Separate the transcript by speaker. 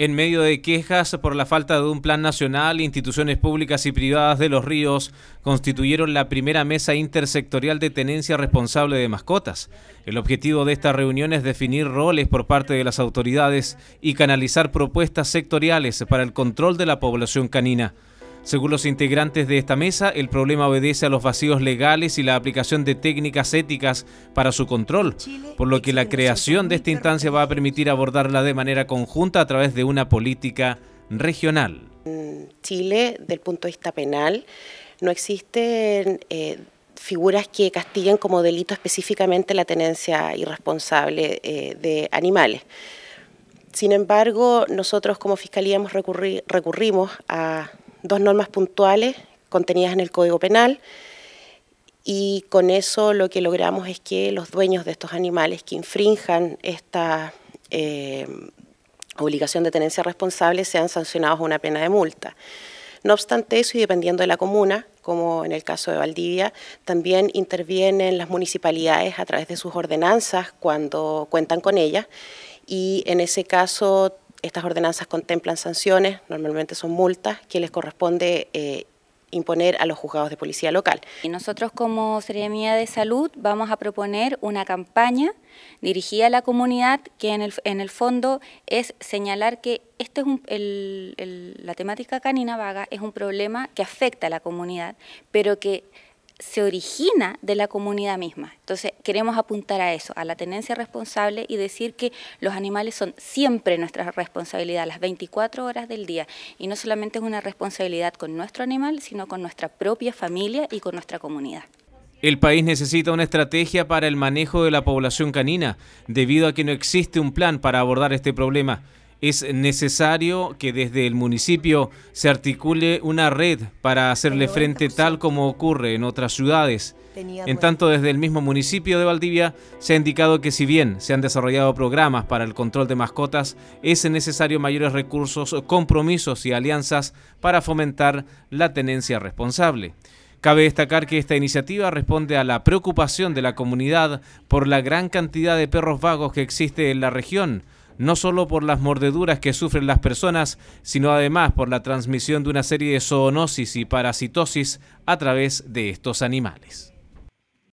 Speaker 1: en medio de quejas por la falta de un plan nacional, instituciones públicas y privadas de los ríos constituyeron la primera mesa intersectorial de tenencia responsable de mascotas. El objetivo de esta reunión es definir roles por parte de las autoridades y canalizar propuestas sectoriales para el control de la población canina. Según los integrantes de esta mesa, el problema obedece a los vacíos legales y la aplicación de técnicas éticas para su control, por lo que la creación de esta instancia va a permitir abordarla de manera conjunta a través de una política regional.
Speaker 2: En Chile, del punto de vista penal, no existen eh, figuras que castiguen como delito específicamente la tenencia irresponsable eh, de animales. Sin embargo, nosotros como Fiscalía hemos recurrimos a dos normas puntuales contenidas en el Código Penal y con eso lo que logramos es que los dueños de estos animales que infrinjan esta eh, obligación de tenencia responsable sean sancionados a una pena de multa. No obstante eso, y dependiendo de la comuna, como en el caso de Valdivia, también intervienen las municipalidades a través de sus ordenanzas cuando cuentan con ellas y en ese caso estas ordenanzas contemplan sanciones, normalmente son multas, que les corresponde eh, imponer a los juzgados de policía local.
Speaker 3: Y nosotros como Seremía de Salud vamos a proponer una campaña dirigida a la comunidad que en el, en el fondo es señalar que este es la temática canina vaga es un problema que afecta a la comunidad, pero que se origina de la comunidad misma. Entonces queremos apuntar a eso, a la tenencia responsable y decir que los animales son siempre nuestra responsabilidad, las 24 horas del día. Y no solamente es una responsabilidad con nuestro animal, sino con nuestra propia familia y con nuestra comunidad.
Speaker 1: El país necesita una estrategia para el manejo de la población canina, debido a que no existe un plan para abordar este problema es necesario que desde el municipio se articule una red para hacerle frente tal como ocurre en otras ciudades. En tanto, desde el mismo municipio de Valdivia se ha indicado que si bien se han desarrollado programas para el control de mascotas, es necesario mayores recursos, compromisos y alianzas para fomentar la tenencia responsable. Cabe destacar que esta iniciativa responde a la preocupación de la comunidad por la gran cantidad de perros vagos que existe en la región, no solo por las mordeduras que sufren las personas, sino además por la transmisión de una serie de zoonosis y parasitosis a través de estos animales.